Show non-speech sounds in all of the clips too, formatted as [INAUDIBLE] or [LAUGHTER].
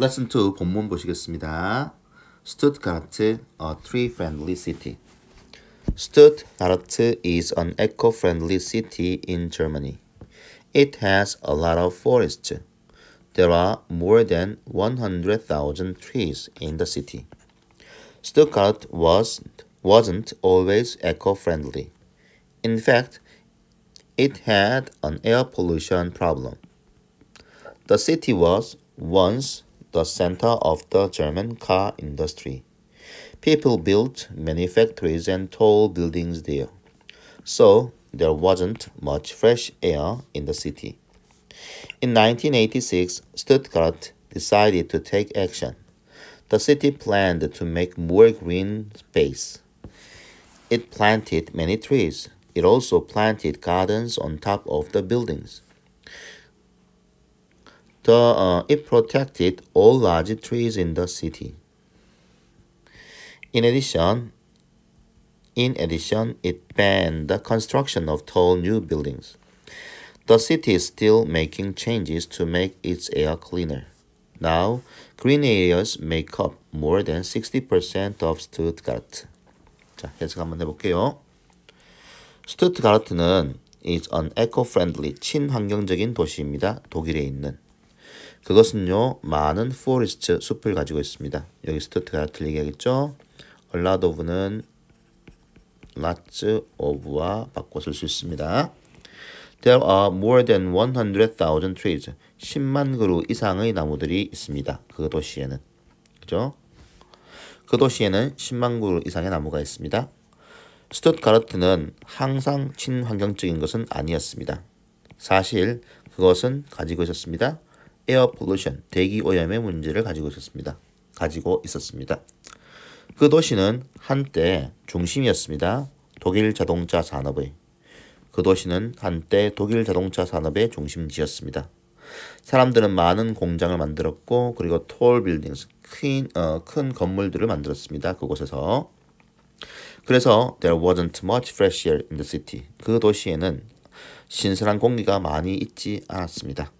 레슨 2 본문 보시겠습니다. Stuttgart, a tree-friendly city. Stuttgart is an eco-friendly city in Germany. It has a lot of forests. There are more than 100,000 trees in the city. Stuttgart was, wasn't always eco-friendly. In fact, it had an air pollution problem. The city was once the center of the German car industry. People built many factories and tall buildings there, so there wasn't much fresh air in the city. In 1986, Stuttgart decided to take action. The city planned to make more green space. It planted many trees. It also planted gardens on top of the buildings the, uh, it protected all large trees in the city. In addition, in addition, it banned the construction of tall new buildings. The city is still making changes to make its air cleaner. Now, green areas make up more than 60% of Stuttgart. 자, 해석 한번 해볼게요. Stuttgart는 is an eco-friendly 친환경적인 도시입니다. 독일에 있는. 그것은요 많은 포레스트 숲을 가지고 있습니다. 여기 스토트가 틀리겠죠? A lot of는 lots of와 바꿔 쓸수 있습니다. There are more than 100,000 trees. 10만 그루 이상의 나무들이 있습니다. 그 도시에는. 그죠? 그 도시에는 10만 그루 이상의 나무가 있습니다. 스토트가르트는 항상 친환경적인 것은 아니었습니다. 사실 그것은 가지고 있었습니다. 에어 폴루션, 대기 오염의 문제를 가지고 있었습니다. 가지고 있었습니다. 그 도시는 한때 중심이었습니다. 독일 자동차 산업의. 그 도시는 한때 독일 자동차 산업의 중심지였습니다. 사람들은 많은 공장을 만들었고 그리고 톨 빌딩스 큰, 어, 큰 건물들을 만들었습니다. 그곳에서 그래서 there wasn't much fresh air in the city. 그 도시에는 신선한 공기가 많이 있지 않았습니다.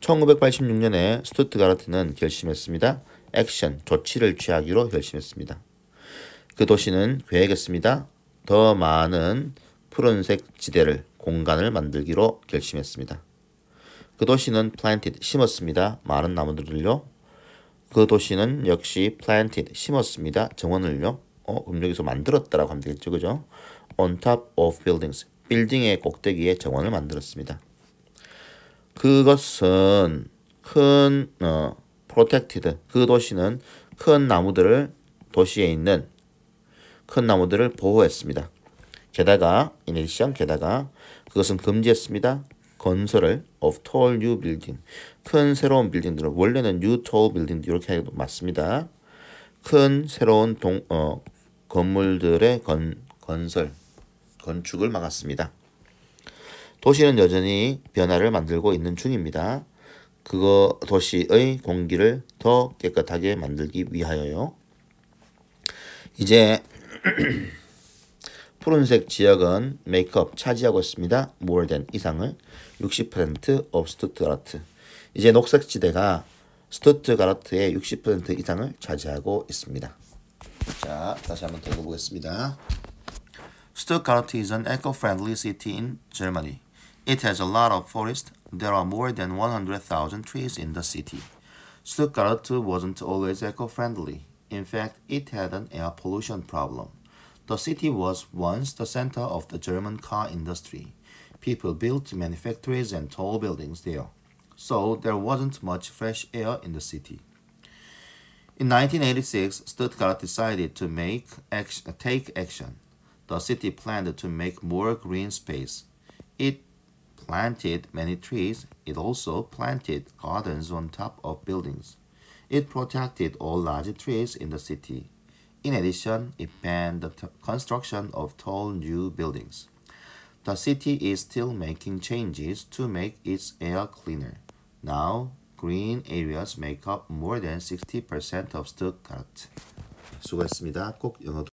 1986년에 스투트가르트는 결심했습니다. 액션, 조치를 취하기로 결심했습니다. 그 도시는 계획했습니다. 더 많은 푸른색 지대를, 공간을 만들기로 결심했습니다. 그 도시는 planted, 심었습니다. 많은 나무들을요. 그 도시는 역시 planted, 심었습니다. 정원을요. 어, 그럼 여기서 만들었다라고 하면 되겠죠. 그죠? on top of buildings, 빌딩의 꼭대기에 정원을 만들었습니다. 그것은 큰 어, p r o t e 그 도시는 큰 나무들을 도시에 있는 큰 나무들을 보호했습니다. 게다가 이니시안 게다가 그것은 금지했습니다. 건설을 of tall new building 큰 새로운 빌딩들을 원래는 new tall building 이렇게 해도 맞습니다. 큰 새로운 동, 어, 건물들의 건, 건설 건축을 막았습니다. 도시는 여전히 변화를 만들고 있는 중입니다. 그거 도시의 공기를 더 깨끗하게 만들기 위하여요. 이제 [CLEARS THROAT] 푸른색 지역은 메이크업 차지하고 있습니다. more than 이상을 60% of 스투트가르트 이제 녹색 지대가 스투트가르트의 60% 이상을 차지하고 있습니다. 자, 다시 한번 읽어보겠습니다. Stuttgart is an eco-friendly city in Germany. It has a lot of forest. There are more than 100,000 trees in the city. Stuttgart wasn't always eco-friendly. In fact, it had an air pollution problem. The city was once the center of the German car industry. People built many factories and tall buildings there. So there wasn't much fresh air in the city. In 1986, Stuttgart decided to make action, take action. The city planned to make more green space. It planted many trees. It also planted gardens on top of buildings. It protected all large trees in the city. In addition, it banned the construction of tall new buildings. The city is still making changes to make its air cleaner. Now, green areas make up more than 60% of Stuttgart. 수고했습니다. 꼭 영어